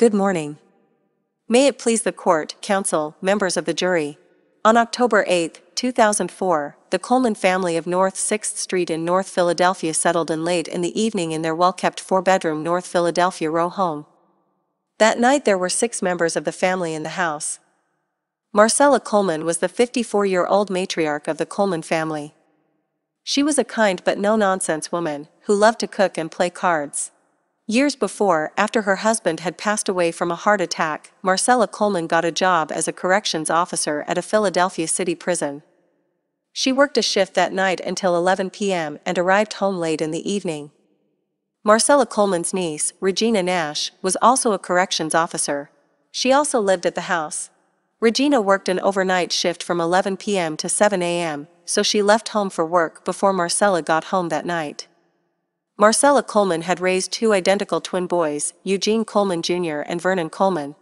Good morning. May it please the court, counsel, members of the jury. On October 8, 2004, the Coleman family of North 6th Street in North Philadelphia settled in late in the evening in their well kept four bedroom North Philadelphia row home. That night there were six members of the family in the house. Marcella Coleman was the 54 year old matriarch of the Coleman family. She was a kind but no nonsense woman who loved to cook and play cards. Years before, after her husband had passed away from a heart attack, Marcella Coleman got a job as a corrections officer at a Philadelphia city prison. She worked a shift that night until 11 p.m. and arrived home late in the evening. Marcella Coleman's niece, Regina Nash, was also a corrections officer. She also lived at the house. Regina worked an overnight shift from 11 p.m. to 7 a.m., so she left home for work before Marcella got home that night. Marcella Coleman had raised two identical twin boys, Eugene Coleman Jr. and Vernon Coleman.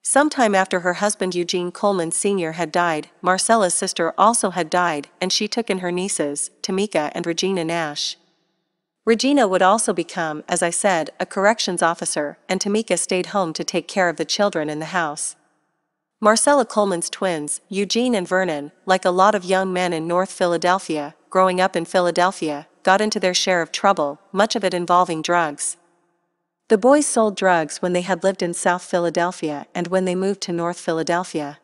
Sometime after her husband Eugene Coleman Sr. had died, Marcella's sister also had died, and she took in her nieces, Tamika and Regina Nash. Regina would also become, as I said, a corrections officer, and Tamika stayed home to take care of the children in the house. Marcella Coleman's twins, Eugene and Vernon, like a lot of young men in North Philadelphia, growing up in Philadelphia, got into their share of trouble, much of it involving drugs. The boys sold drugs when they had lived in South Philadelphia and when they moved to North Philadelphia.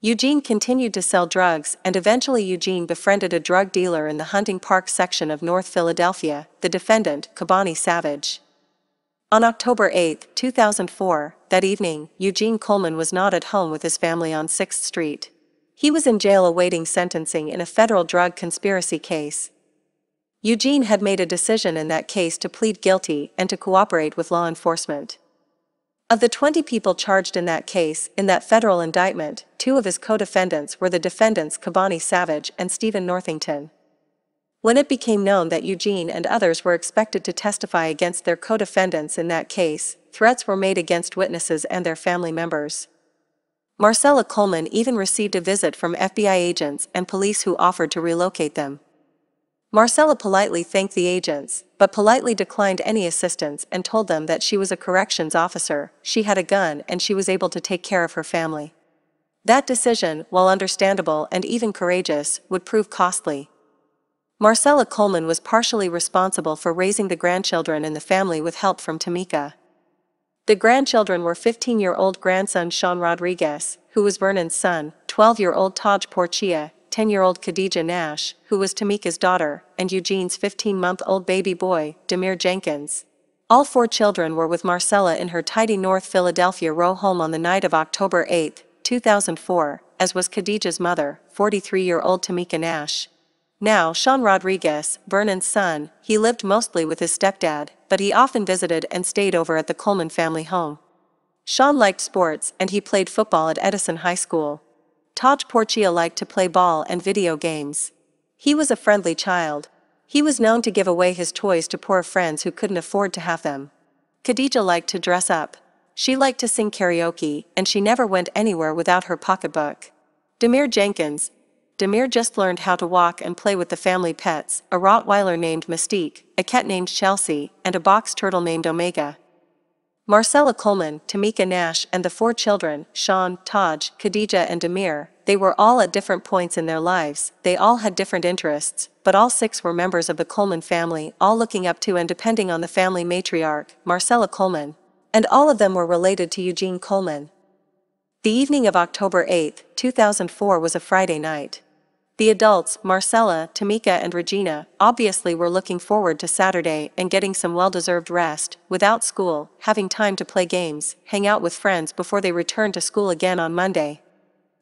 Eugene continued to sell drugs, and eventually Eugene befriended a drug dealer in the Hunting Park section of North Philadelphia, the defendant, Kabani Savage. On October 8, 2004, that evening, Eugene Coleman was not at home with his family on 6th Street. He was in jail awaiting sentencing in a federal drug conspiracy case, Eugene had made a decision in that case to plead guilty and to cooperate with law enforcement. Of the 20 people charged in that case, in that federal indictment, two of his co-defendants were the defendants Kabani Savage and Stephen Northington. When it became known that Eugene and others were expected to testify against their co-defendants in that case, threats were made against witnesses and their family members. Marcella Coleman even received a visit from FBI agents and police who offered to relocate them. Marcella politely thanked the agents, but politely declined any assistance and told them that she was a corrections officer, she had a gun and she was able to take care of her family. That decision, while understandable and even courageous, would prove costly. Marcella Coleman was partially responsible for raising the grandchildren in the family with help from Tamika. The grandchildren were 15-year-old grandson Sean Rodriguez, who was Vernon's son, 12-year-old Taj Porchia, 10-year-old Khadija Nash, who was Tamika's daughter, and Eugene's 15-month-old baby boy, Demir Jenkins. All four children were with Marcella in her tidy North Philadelphia row home on the night of October 8, 2004, as was Khadija's mother, 43-year-old Tamika Nash. Now Sean Rodriguez, Vernon's son, he lived mostly with his stepdad, but he often visited and stayed over at the Coleman family home. Sean liked sports and he played football at Edison High School. Taj Porchia liked to play ball and video games. He was a friendly child. He was known to give away his toys to poor friends who couldn't afford to have them. Khadija liked to dress up. She liked to sing karaoke, and she never went anywhere without her pocketbook. Demir Jenkins. Demir just learned how to walk and play with the family pets, a Rottweiler named Mystique, a cat named Chelsea, and a box turtle named Omega. Marcella Coleman, Tamika Nash, and the four children, Sean, Taj, Khadija, and Amir, they were all at different points in their lives, they all had different interests, but all six were members of the Coleman family, all looking up to and depending on the family matriarch, Marcella Coleman. And all of them were related to Eugene Coleman. The evening of October 8, 2004 was a Friday night. The adults, Marcella, Tamika and Regina, obviously were looking forward to Saturday and getting some well-deserved rest, without school, having time to play games, hang out with friends before they returned to school again on Monday.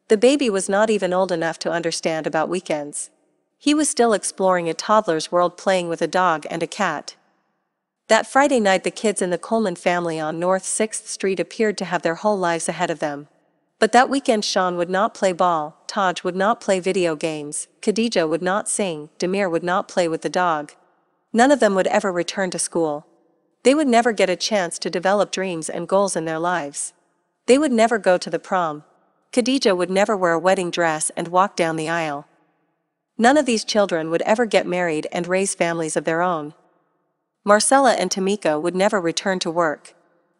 The baby was not even old enough to understand about weekends. He was still exploring a toddler's world playing with a dog and a cat. That Friday night the kids in the Coleman family on North 6th Street appeared to have their whole lives ahead of them. But that weekend Sean would not play ball, Taj would not play video games, Khadija would not sing, Demir would not play with the dog. None of them would ever return to school. They would never get a chance to develop dreams and goals in their lives. They would never go to the prom. Khadija would never wear a wedding dress and walk down the aisle. None of these children would ever get married and raise families of their own. Marcella and Tamika would never return to work.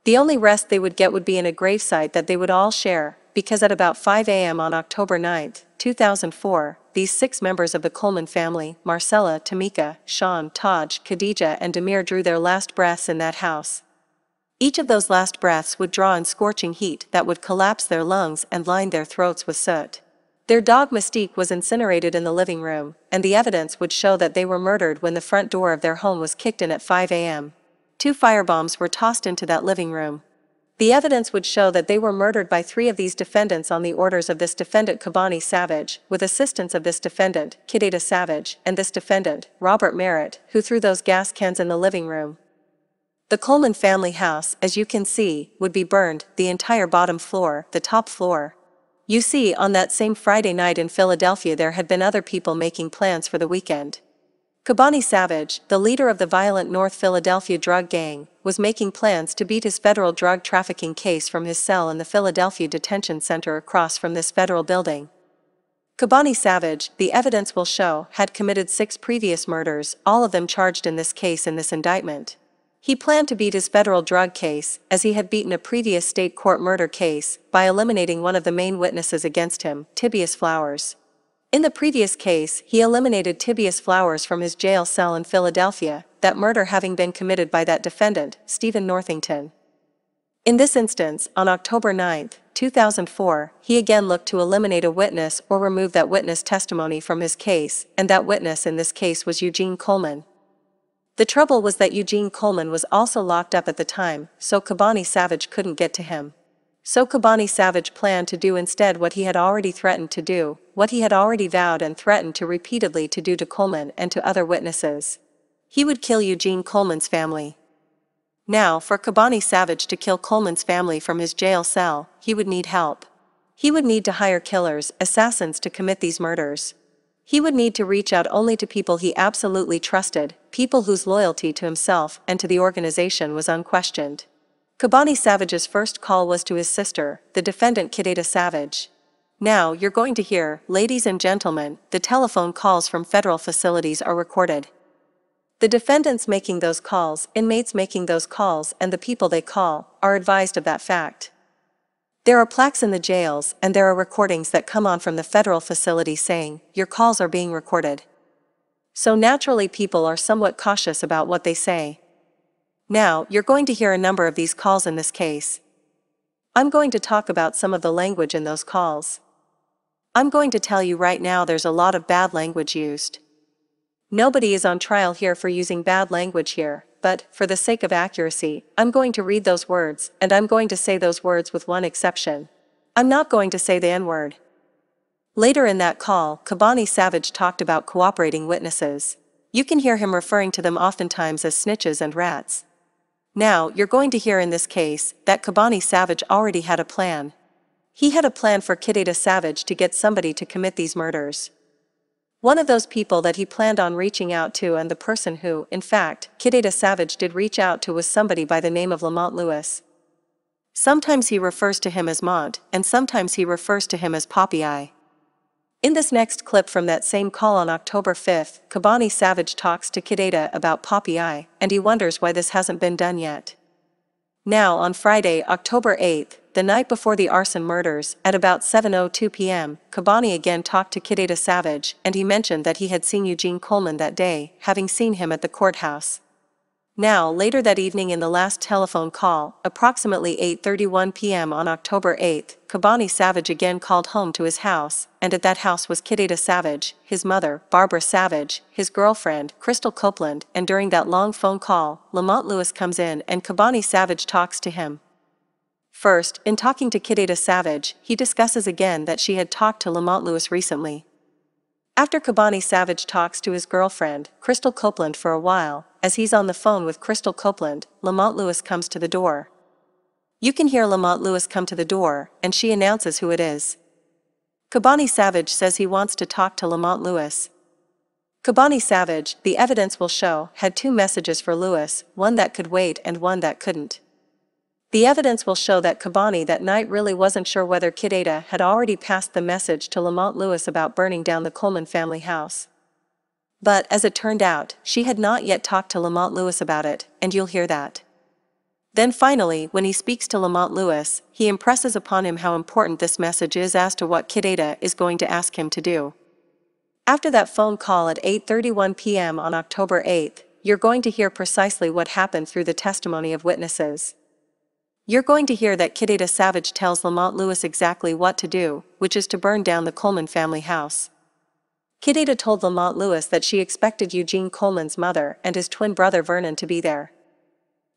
The only rest they would get would be in a gravesite that they would all share, because at about 5 a.m. on October 9, 2004, these six members of the Coleman family, Marcella, Tamika, Sean, Taj, Khadija, and Demir drew their last breaths in that house. Each of those last breaths would draw in scorching heat that would collapse their lungs and line their throats with soot. Their dog Mystique was incinerated in the living room, and the evidence would show that they were murdered when the front door of their home was kicked in at 5 a.m. Two firebombs were tossed into that living room, the evidence would show that they were murdered by three of these defendants on the orders of this defendant Kabani Savage, with assistance of this defendant, Kidata Savage, and this defendant, Robert Merritt, who threw those gas cans in the living room. The Coleman family house, as you can see, would be burned, the entire bottom floor, the top floor. You see, on that same Friday night in Philadelphia there had been other people making plans for the weekend. Kabani Savage, the leader of the violent North Philadelphia drug gang, was making plans to beat his federal drug trafficking case from his cell in the Philadelphia Detention Center across from this federal building. Kabani Savage, the evidence will show, had committed six previous murders, all of them charged in this case in this indictment. He planned to beat his federal drug case, as he had beaten a previous state court murder case, by eliminating one of the main witnesses against him, Tibius Flowers. In the previous case, he eliminated Tibius Flowers from his jail cell in Philadelphia, that murder having been committed by that defendant, Stephen Northington. In this instance, on October 9, 2004, he again looked to eliminate a witness or remove that witness testimony from his case, and that witness in this case was Eugene Coleman. The trouble was that Eugene Coleman was also locked up at the time, so Kabani Savage couldn't get to him. So Kabani Savage planned to do instead what he had already threatened to do, what he had already vowed and threatened to repeatedly to do to Coleman and to other witnesses. He would kill Eugene Coleman's family. Now, for Kabani Savage to kill Coleman's family from his jail cell, he would need help. He would need to hire killers, assassins to commit these murders. He would need to reach out only to people he absolutely trusted, people whose loyalty to himself and to the organization was unquestioned. Kabani Savage's first call was to his sister, the defendant Kideta Savage. Now you're going to hear, ladies and gentlemen, the telephone calls from federal facilities are recorded. The defendants making those calls, inmates making those calls, and the people they call, are advised of that fact. There are plaques in the jails, and there are recordings that come on from the federal facility saying, your calls are being recorded. So naturally people are somewhat cautious about what they say. Now, you're going to hear a number of these calls in this case. I'm going to talk about some of the language in those calls. I'm going to tell you right now there's a lot of bad language used. Nobody is on trial here for using bad language here, but, for the sake of accuracy, I'm going to read those words, and I'm going to say those words with one exception. I'm not going to say the N-word. Later in that call, Kabani Savage talked about cooperating witnesses. You can hear him referring to them oftentimes as snitches and rats. Now, you're going to hear in this case that Kabani Savage already had a plan. He had a plan for Kidada Savage to get somebody to commit these murders. One of those people that he planned on reaching out to and the person who, in fact, Kidada Savage did reach out to was somebody by the name of Lamont Lewis. Sometimes he refers to him as Mont, and sometimes he refers to him as Poppy Eye. In this next clip from that same call on October 5, Kabani Savage talks to Kidada about Poppy Eye, and he wonders why this hasn't been done yet. Now on Friday, October 8, the night before the arson murders, at about 7.02 p.m., Kabani again talked to Kidada Savage, and he mentioned that he had seen Eugene Coleman that day, having seen him at the courthouse. Now, later that evening in the last telephone call, approximately 8:31 p.m. on October 8, Kabani Savage again called home to his house, and at that house was Kidita Savage, his mother, Barbara Savage, his girlfriend, Crystal Copeland, and during that long phone call, Lamont Lewis comes in and Kabani Savage talks to him. First, in talking to Kidita Savage, he discusses again that she had talked to Lamont Lewis recently. After Kabani Savage talks to his girlfriend, Crystal Copeland for a while, as he's on the phone with Crystal Copeland, Lamont Lewis comes to the door. You can hear Lamont Lewis come to the door, and she announces who it is. Kabani Savage says he wants to talk to Lamont Lewis. Kabani Savage, the evidence will show, had two messages for Lewis, one that could wait and one that couldn't. The evidence will show that Kabani that night really wasn't sure whether Kidada had already passed the message to Lamont Lewis about burning down the Coleman family house. But, as it turned out, she had not yet talked to Lamont Lewis about it, and you'll hear that. Then finally, when he speaks to Lamont Lewis, he impresses upon him how important this message is as to what Kidada is going to ask him to do. After that phone call at 8:31 p.m. on October 8th, you're going to hear precisely what happened through the testimony of witnesses. You're going to hear that Kidada Savage tells Lamont Lewis exactly what to do, which is to burn down the Coleman family house. Kidada told Lamont Lewis that she expected Eugene Coleman's mother and his twin brother Vernon to be there.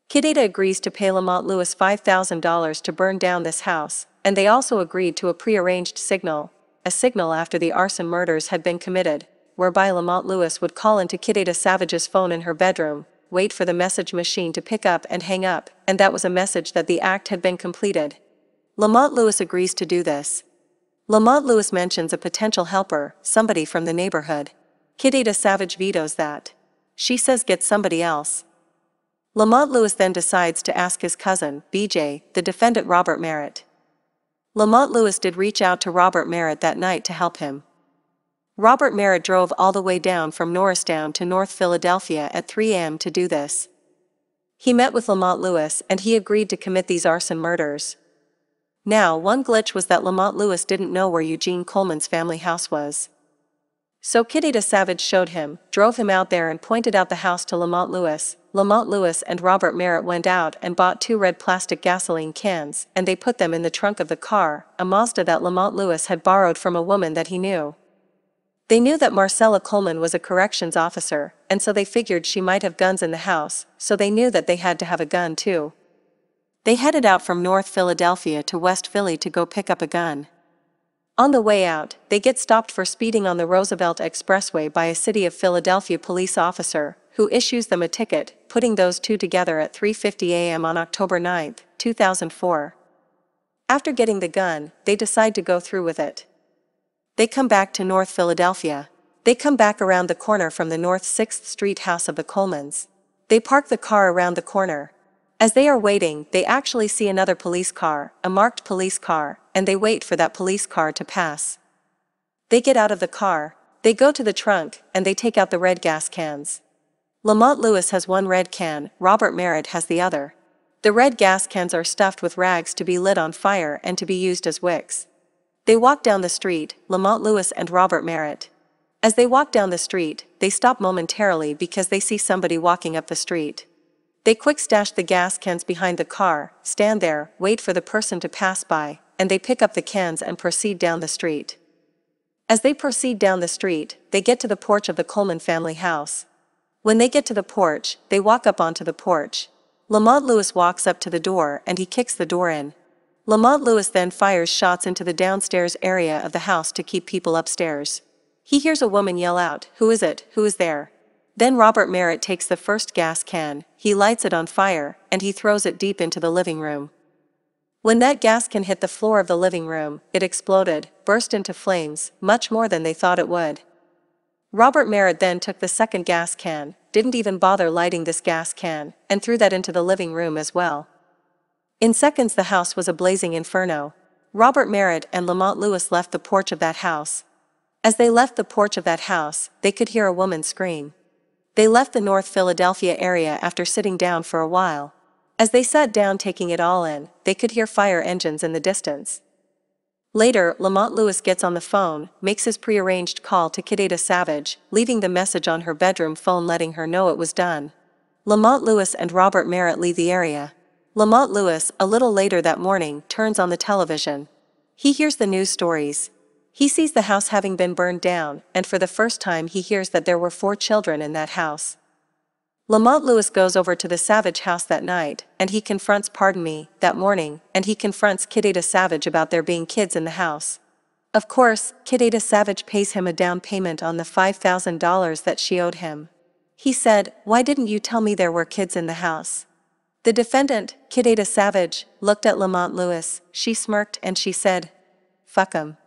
Kidada agrees to pay Lamont Lewis $5,000 to burn down this house, and they also agreed to a prearranged signal, a signal after the arson murders had been committed, whereby Lamont Lewis would call into Kidada Savage's phone in her bedroom, wait for the message machine to pick up and hang up, and that was a message that the act had been completed. Lamont Lewis agrees to do this, Lamont Lewis mentions a potential helper, somebody from the neighborhood. Kidada Savage vetoes that. She says get somebody else. Lamont Lewis then decides to ask his cousin, BJ, the defendant Robert Merritt. Lamont Lewis did reach out to Robert Merritt that night to help him. Robert Merritt drove all the way down from Norristown to North Philadelphia at 3 a.m. to do this. He met with Lamont Lewis and he agreed to commit these arson murders. Now, one glitch was that Lamont Lewis didn't know where Eugene Coleman's family house was. So Kitty De Savage showed him, drove him out there and pointed out the house to Lamont Lewis. Lamont Lewis and Robert Merritt went out and bought two red plastic gasoline cans, and they put them in the trunk of the car, a Mazda that Lamont Lewis had borrowed from a woman that he knew. They knew that Marcella Coleman was a corrections officer, and so they figured she might have guns in the house, so they knew that they had to have a gun too. They headed out from North Philadelphia to West Philly to go pick up a gun. On the way out, they get stopped for speeding on the Roosevelt Expressway by a City of Philadelphia police officer, who issues them a ticket, putting those two together at 3:50 a.m. on October 9, 2004. After getting the gun, they decide to go through with it. They come back to North Philadelphia. They come back around the corner from the North 6th Street house of the Colemans. They park the car around the corner, as they are waiting, they actually see another police car, a marked police car, and they wait for that police car to pass. They get out of the car, they go to the trunk, and they take out the red gas cans. Lamont Lewis has one red can, Robert Merritt has the other. The red gas cans are stuffed with rags to be lit on fire and to be used as wicks. They walk down the street, Lamont Lewis and Robert Merritt. As they walk down the street, they stop momentarily because they see somebody walking up the street. They quick stash the gas cans behind the car, stand there, wait for the person to pass by, and they pick up the cans and proceed down the street. As they proceed down the street, they get to the porch of the Coleman family house. When they get to the porch, they walk up onto the porch. Lamont Lewis walks up to the door and he kicks the door in. Lamont Lewis then fires shots into the downstairs area of the house to keep people upstairs. He hears a woman yell out, Who is it? Who is there? Then Robert Merritt takes the first gas can, he lights it on fire, and he throws it deep into the living room. When that gas can hit the floor of the living room, it exploded, burst into flames, much more than they thought it would. Robert Merritt then took the second gas can, didn't even bother lighting this gas can, and threw that into the living room as well. In seconds the house was a blazing inferno. Robert Merritt and Lamont Lewis left the porch of that house. As they left the porch of that house, they could hear a woman scream. They left the North Philadelphia area after sitting down for a while. As they sat down taking it all in, they could hear fire engines in the distance. Later, Lamont Lewis gets on the phone, makes his prearranged call to Kadeta Savage, leaving the message on her bedroom phone letting her know it was done. Lamont Lewis and Robert Merritt leave the area. Lamont Lewis, a little later that morning, turns on the television. He hears the news stories, he sees the house having been burned down, and for the first time he hears that there were four children in that house. Lamont Lewis goes over to the Savage house that night, and he confronts Pardon Me that morning, and he confronts Kid Savage about there being kids in the house. Of course, Kid Savage pays him a down payment on the $5,000 that she owed him. He said, Why didn't you tell me there were kids in the house? The defendant, Kid Savage, looked at Lamont Lewis, she smirked and she said, Fuck him.